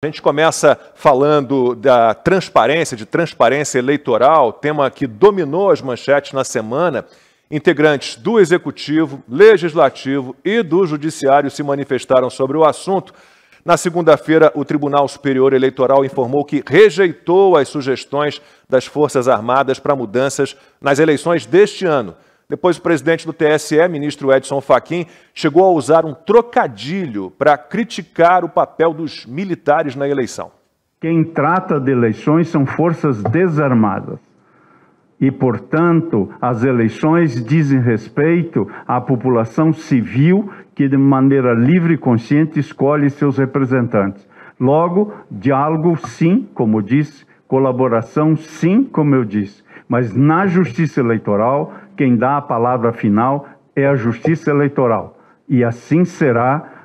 A gente começa falando da transparência, de transparência eleitoral, tema que dominou as manchetes na semana. Integrantes do Executivo, Legislativo e do Judiciário se manifestaram sobre o assunto. Na segunda-feira, o Tribunal Superior Eleitoral informou que rejeitou as sugestões das Forças Armadas para mudanças nas eleições deste ano. Depois, o presidente do TSE, ministro Edson Fachin, chegou a usar um trocadilho para criticar o papel dos militares na eleição. Quem trata de eleições são forças desarmadas. E, portanto, as eleições dizem respeito à população civil que, de maneira livre e consciente, escolhe seus representantes. Logo, diálogo sim, como disse, colaboração sim, como eu disse, mas na justiça eleitoral quem dá a palavra final é a Justiça Eleitoral. E assim será